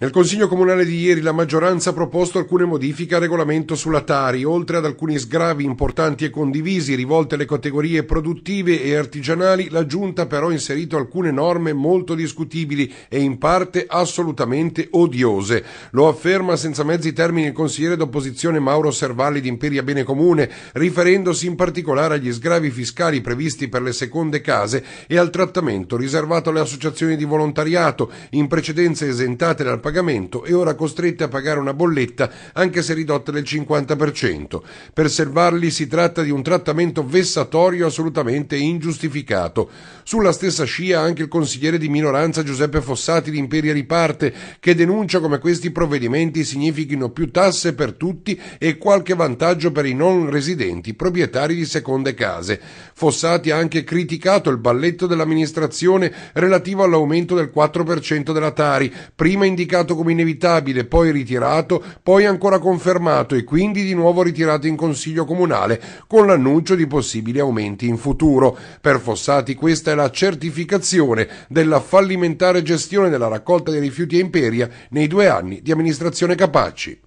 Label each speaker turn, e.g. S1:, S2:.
S1: Nel Consiglio Comunale di ieri la maggioranza ha proposto alcune modifiche al regolamento sulla Tari, oltre ad alcuni sgravi importanti e condivisi rivolte alle categorie produttive e artigianali, la Giunta però ha inserito alcune norme molto discutibili e in parte assolutamente odiose. Lo afferma senza mezzi termini il consigliere d'opposizione Mauro Servalli di Imperia Bene Comune, riferendosi in particolare agli sgravi fiscali previsti per le seconde case e al trattamento riservato alle associazioni di volontariato, in precedenza esentate dal pagamento e ora costrette a pagare una bolletta anche se ridotta del 50%. Per Selvarli si tratta di un trattamento vessatorio assolutamente ingiustificato. Sulla stessa scia anche il consigliere di minoranza Giuseppe Fossati di Imperia Riparte che denuncia come questi provvedimenti significhino più tasse per tutti e qualche vantaggio per i non residenti, proprietari di seconde case. Fossati ha anche criticato il balletto dell'amministrazione relativo all'aumento del 4% della Tari, prima indicato negato come inevitabile, poi ritirato, poi ancora confermato e quindi di nuovo ritirato in Consiglio Comunale, con l'annuncio di possibili aumenti in futuro. Per Fossati questa è la certificazione della fallimentare gestione della raccolta dei rifiuti a Imperia nei due anni di amministrazione Capaci.